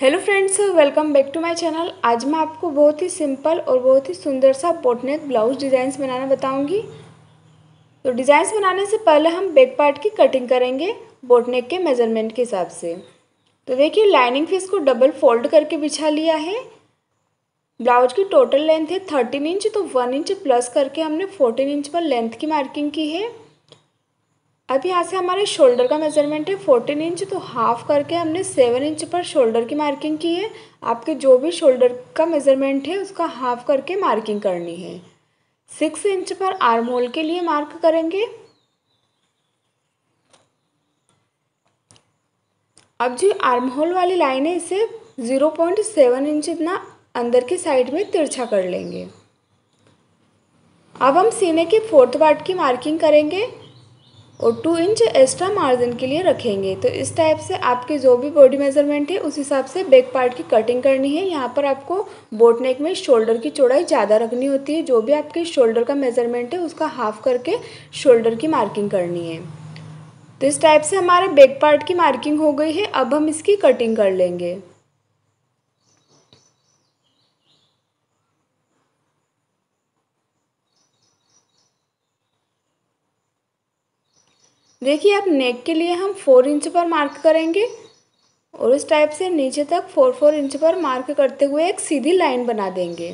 hello friends welcome back to my channel आज मैं आपको बहुत ही सिंपल और बहुत ही सुंदर सा पोटनेक ब्लाउज डिज़ाइंस बनाना बताऊंगी तो डिज़ाइंस बनाने से पहले हम बैक पार्ट की कटिंग करेंगे बोटनेक के मेज़रमेंट के हिसाब से तो देखिए लाइनिंग फेस को डबल फोल्ड करके बिछा लिया है ब्लाउज की टोटल लेंथ है थर्टीन इंच तो वन इंच प्लस करके हमने फोर्टीन इंच पर लेंथ की मार्किंग की है अब यहाँ से हमारे शोल्डर का मेजरमेंट है फोर्टीन इंच तो हाफ करके हमने सेवन इंच पर शोल्डर की मार्किंग की है आपके जो भी शोल्डर का मेजरमेंट है उसका हाफ करके मार्किंग करनी है सिक्स इंच पर आर्म होल के लिए मार्क करेंगे अब जो आर्म होल वाली लाइन है इसे ज़ीरो पॉइंट सेवन इंच इतना अंदर की साइड में तिरछा कर लेंगे अब हम सीने के फोर्थ पार्ट की मार्किंग करेंगे और टू इंच एक्स्ट्रा मार्जिन के लिए रखेंगे तो इस टाइप से आपके जो भी बॉडी मेजरमेंट है उस हिसाब से बैक पार्ट की कटिंग करनी है यहाँ पर आपको बोटनेक में शोल्डर की चौड़ाई ज़्यादा रखनी होती है जो भी आपके शोल्डर का मेजरमेंट है उसका हाफ करके शोल्डर की मार्किंग करनी है तो इस टाइप से हमारे बैक पार्ट की मार्किंग हो गई है अब हम इसकी कटिंग कर लेंगे देखिए अब नेक के लिए हम फोर इंच पर मार्क करेंगे और इस टाइप से नीचे तक फोर फोर इंच पर मार्क करते हुए एक सीधी लाइन बना देंगे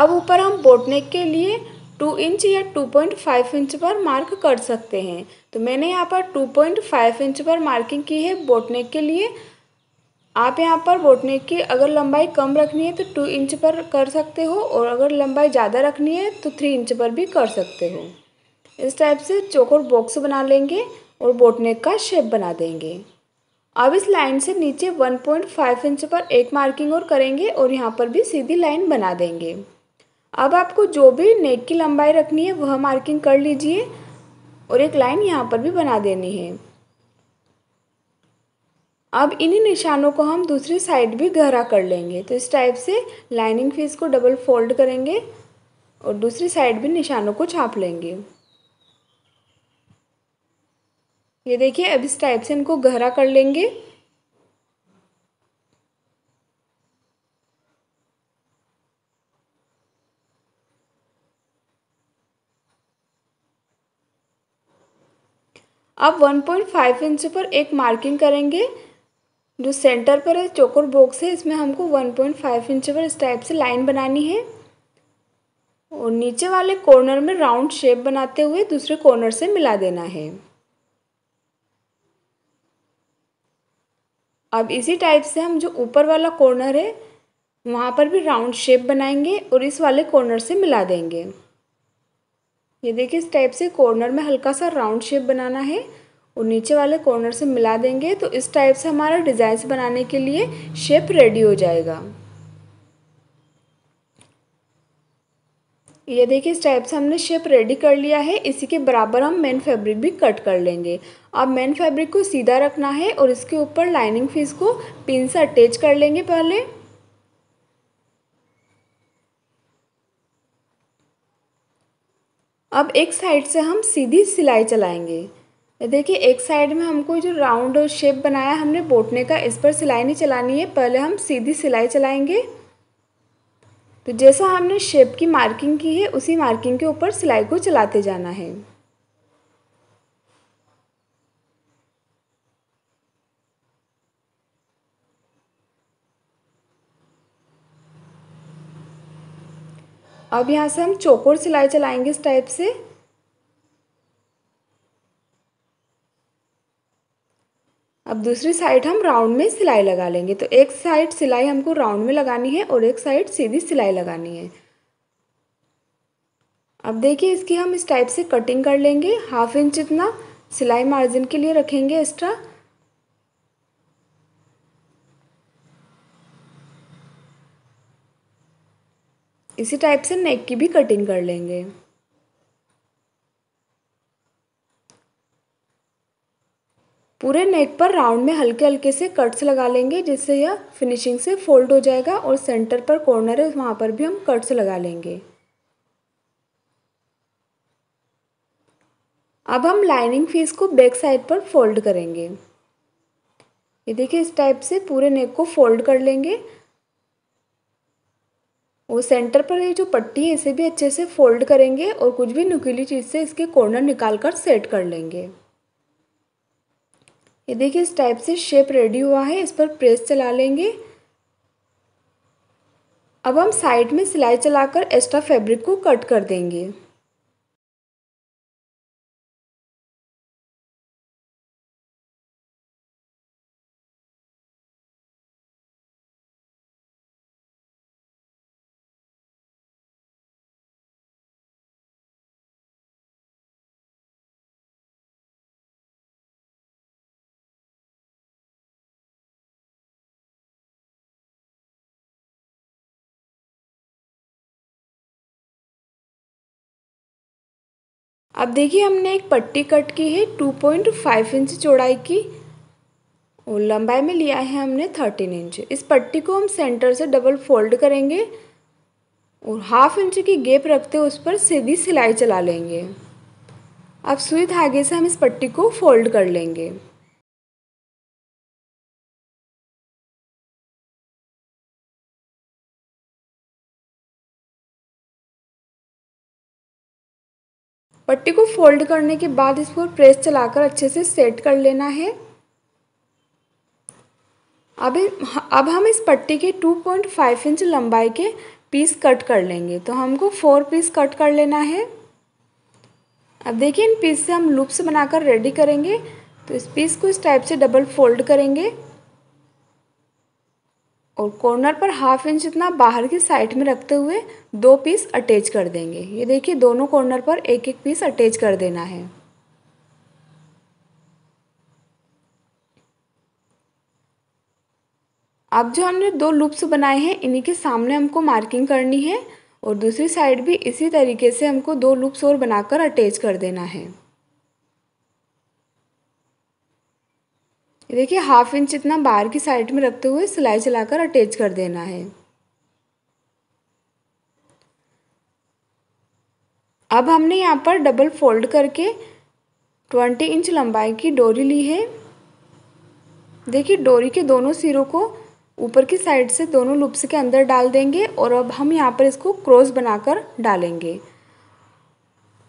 अब ऊपर हम बोट नेक के लिए टू इंच या टू पॉइंट फाइव इंच पर मार्क कर सकते हैं तो मैंने यहाँ पर टू पॉइंट फाइव इंच पर मार्किंग की है बोटनेक के लिए आप यहाँ पर बोटनेक की अगर लंबाई कम रखनी है तो टू इंच पर कर सकते हो और अगर लंबाई ज़्यादा रखनी है तो थ्री इंच पर भी कर सकते हो इस टाइप से चौकोर बॉक्स बना लेंगे और बोटनेक का शेप बना देंगे अब इस लाइन से नीचे 1.5 इंच पर एक मार्किंग और करेंगे और यहाँ पर भी सीधी लाइन बना देंगे अब आपको जो भी नेक की लंबाई रखनी है वह मार्किंग कर लीजिए और एक लाइन यहाँ पर भी बना देनी है अब इन्हीं निशानों को हम दूसरी साइड भी गहरा कर लेंगे तो इस टाइप से लाइनिंग फीस को डबल फोल्ड करेंगे और दूसरी साइड भी निशानों को छाप लेंगे ये देखिए अब इस टाइप से इनको गहरा कर लेंगे अब 1.5 इंच पर एक मार्किंग करेंगे जो सेंटर पर है चोकर बॉक्स है इसमें हमको 1.5 इंच पर इस टाइप से लाइन बनानी है और नीचे वाले कॉर्नर में राउंड शेप बनाते हुए दूसरे कॉर्नर से मिला देना है अब इसी टाइप से हम जो ऊपर वाला कॉर्नर है वहाँ पर भी राउंड शेप बनाएंगे और इस वाले कॉर्नर से मिला देंगे ये देखिए इस टाइप से कॉर्नर में हल्का सा राउंड शेप बनाना है और नीचे वाले कॉर्नर से मिला देंगे तो इस टाइप से हमारा डिज़ाइंस बनाने के लिए शेप रेडी हो जाएगा ये देखिए इस टाइप से हमने शेप रेडी कर लिया है इसी के बराबर हम मेन फैब्रिक भी कट कर लेंगे अब मेन फैब्रिक को सीधा रखना है और इसके ऊपर लाइनिंग फीस को पिन से अटैच कर लेंगे पहले अब एक साइड से हम सीधी सिलाई चलाएंगे देखिए एक साइड में हमको जो राउंड शेप बनाया हमने बोटने का इस पर सिलाई नहीं चलानी है पहले हम सीधी सिलाई चलाएंगे तो जैसा हमने शेप की मार्किंग की है उसी मार्किंग के ऊपर सिलाई को चलाते जाना है अब यहाँ से हम चौकोर सिलाई चलाएंगे इस टाइप से अब दूसरी साइड हम राउंड में सिलाई लगा लेंगे तो एक साइड सिलाई हमको राउंड में लगानी है और एक साइड सीधी सिलाई लगानी है अब देखिए इसकी हम इस टाइप से कटिंग कर लेंगे हाफ इंच इतना सिलाई मार्जिन के लिए रखेंगे एक्स्ट्रा इसी टाइप से नेक की भी कटिंग कर लेंगे पूरे नेक पर राउंड में हल्के हल्के से कट्स लगा लेंगे जिससे यह फिनिशिंग से फोल्ड हो जाएगा और सेंटर पर कॉर्नर है वहाँ पर भी हम कट्स लगा लेंगे अब हम लाइनिंग फीस को बैक साइड पर फोल्ड करेंगे ये देखिए इस टाइप से पूरे नेक को फोल्ड कर लेंगे और सेंटर पर ये जो पट्टी है इसे भी अच्छे से फोल्ड करेंगे और कुछ भी नुकीली चीज़ से इसके कॉर्नर निकाल कर सेट कर लेंगे ये देखिए इस टाइप से शेप रेडी हुआ है इस पर प्रेस चला लेंगे अब हम साइड में सिलाई चलाकर एक्स्ट्रा फैब्रिक को कट कर देंगे अब देखिए हमने एक पट्टी कट की है टू पॉइंट फाइव इंच चौड़ाई की और लंबाई में लिया है हमने थर्टीन इंच इस पट्टी को हम सेंटर से डबल फोल्ड करेंगे और हाफ इंच की गेप रखते उस पर सीधी सिलाई चला लेंगे अब सुई धागे से हम इस पट्टी को फोल्ड कर लेंगे पट्टी को फोल्ड करने के बाद इसको प्रेस चलाकर अच्छे से सेट कर लेना है अब अब हम इस पट्टी के 2.5 इंच लंबाई के पीस कट कर लेंगे तो हमको फोर पीस कट कर लेना है अब देखिए इन पीस से हम लूप्स बनाकर रेडी करेंगे तो इस पीस को इस टाइप से डबल फोल्ड करेंगे और कॉर्नर पर हाफ इंच इतना बाहर की साइड में रखते हुए दो पीस अटैच कर देंगे ये देखिए दोनों कॉर्नर पर एक एक पीस अटैच कर देना है अब जो हमने दो लूप्स बनाए हैं इन्हीं के सामने हमको मार्किंग करनी है और दूसरी साइड भी इसी तरीके से हमको दो लूप्स और बनाकर अटैच कर देना है देखिए हाफ इंच इतना बाहर की साइड में रखते हुए सिलाई चलाकर अटैच कर देना है अब हमने यहाँ पर डबल फोल्ड करके ट्वेंटी इंच लंबाई की डोरी ली है देखिए डोरी के दोनों सिरों को ऊपर की साइड से दोनों लुप्स के अंदर डाल देंगे और अब हम यहाँ पर इसको क्रॉस बनाकर डालेंगे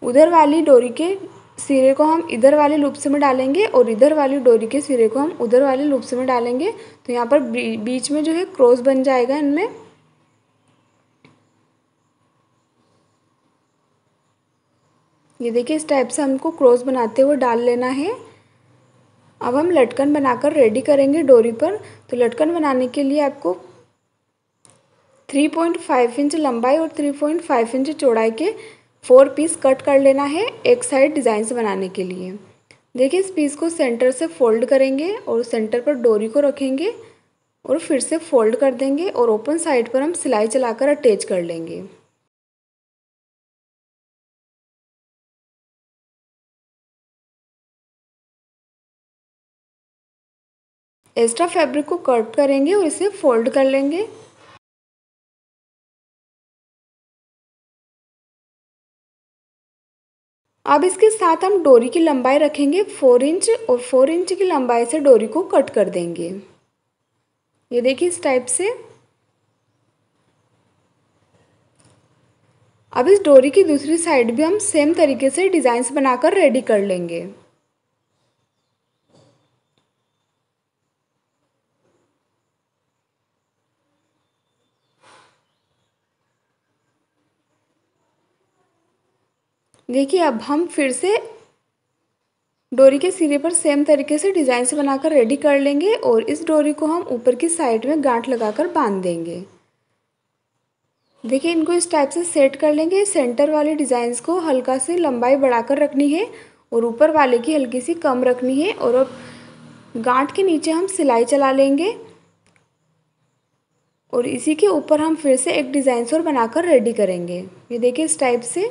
उधर वाली डोरी के सिरे को हम इधर वाले से में डालेंगे और इधर वाली डोरी के सिरे को हम उधर वाले से में डालेंगे तो यहाँ पर बीच में जो है क्रॉस बन जाएगा इनमें ये देखिए इस टाइप से हमको क्रॉस बनाते हुए डाल लेना है अब हम लटकन बनाकर रेडी करेंगे डोरी पर तो लटकन बनाने के लिए आपको 3.5 इंच लंबाई और 3.5 इंच चौड़ाई के फोर पीस कट कर लेना है एक साइड डिज़ाइंस बनाने के लिए देखिए इस पीस को सेंटर से फोल्ड करेंगे और सेंटर पर डोरी को रखेंगे और फिर से फोल्ड कर देंगे और ओपन साइड पर हम सिलाई चलाकर अटैच कर लेंगे एक्स्ट्रा फैब्रिक को कट करेंगे और इसे फोल्ड कर लेंगे अब इसके साथ हम डोरी की लंबाई रखेंगे फोर इंच और फोर इंच की लंबाई से डोरी को कट कर देंगे ये देखिए इस टाइप से अब इस डोरी की दूसरी साइड भी हम सेम तरीके से डिज़ाइंस बनाकर रेडी कर लेंगे देखिए अब हम फिर से डोरी के सिरे पर सेम तरीके से डिज़ाइन से बनाकर रेडी कर लेंगे और इस डोरी को हम ऊपर की साइड में गांठ लगाकर बांध देंगे देखिए इनको इस टाइप से सेट कर लेंगे सेंटर वाले डिज़ाइंस को हल्का से लंबाई बढ़ाकर रखनी है और ऊपर वाले की हल्की सी कम रखनी है और अब गांठ के नीचे हम सिलाई चला लेंगे और इसी के ऊपर हम फिर से एक डिज़ाइन और बनाकर रेडी करेंगे ये देखिए इस टाइप से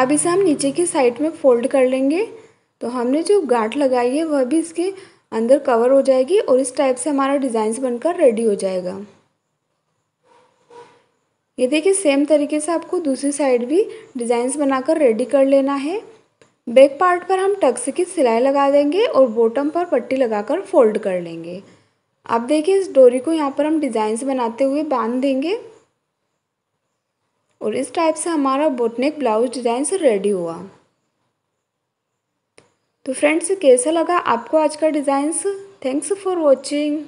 अब इसे हम नीचे की साइड में फोल्ड कर लेंगे तो हमने जो गांठ लगाई है वह भी इसके अंदर कवर हो जाएगी और इस टाइप से हमारा डिज़ाइन बनकर रेडी हो जाएगा ये देखिए सेम तरीके से आपको दूसरी साइड भी डिज़ाइंस बनाकर रेडी कर लेना है बैक पार्ट पर हम टक्स की सिलाई लगा देंगे और बॉटम पर पट्टी लगाकर फोल्ड कर लेंगे आप देखिए इस डोरी को यहाँ पर हम डिज़ाइंस बनाते हुए बांध देंगे और इस टाइप से हमारा बोटनेक ब्लाउज डिज़ाइन से रेडी हुआ तो फ्रेंड्स कैसा लगा आपको आज का डिज़ाइंस थैंक्स फॉर वॉचिंग